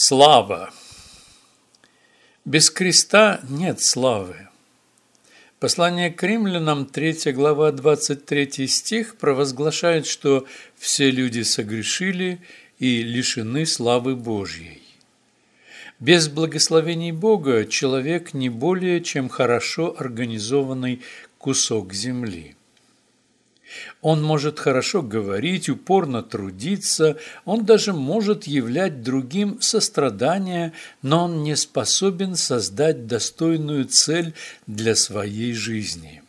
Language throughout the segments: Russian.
Слава. Без креста нет славы. Послание к римлянам, 3 глава, 23 стих провозглашает, что все люди согрешили и лишены славы Божьей. Без благословений Бога человек не более, чем хорошо организованный кусок земли. Он может хорошо говорить, упорно трудиться, он даже может являть другим сострадание, но он не способен создать достойную цель для своей жизни.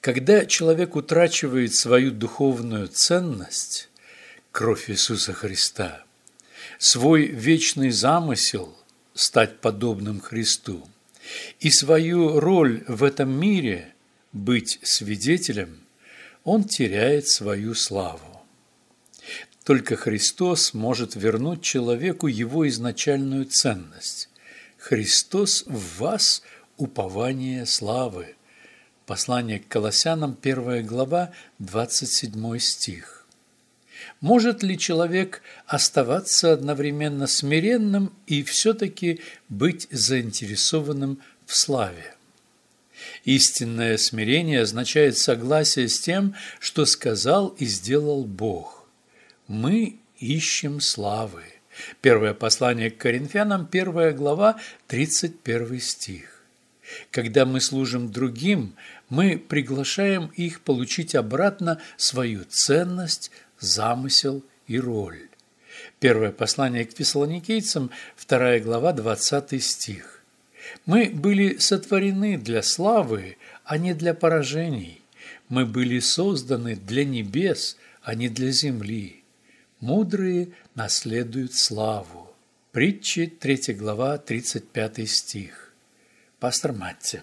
Когда человек утрачивает свою духовную ценность, кровь Иисуса Христа, свой вечный замысел стать подобным Христу и свою роль в этом мире быть свидетелем – он теряет свою славу. Только Христос может вернуть человеку его изначальную ценность. Христос в вас – упование славы. Послание к Колоссянам, 1 глава, 27 стих. Может ли человек оставаться одновременно смиренным и все-таки быть заинтересованным в славе? Истинное смирение означает согласие с тем, что сказал и сделал Бог. Мы ищем славы. Первое послание к Коринфянам, первая глава, 31 стих. Когда мы служим другим, мы приглашаем их получить обратно свою ценность, замысел и роль. Первое послание к фессалоникийцам, вторая глава, 20 стих. Мы были сотворены для славы, а не для поражений. Мы были созданы для небес, а не для земли. Мудрые наследуют славу. Притчи, 3 глава, 35 стих. Пастор Матти.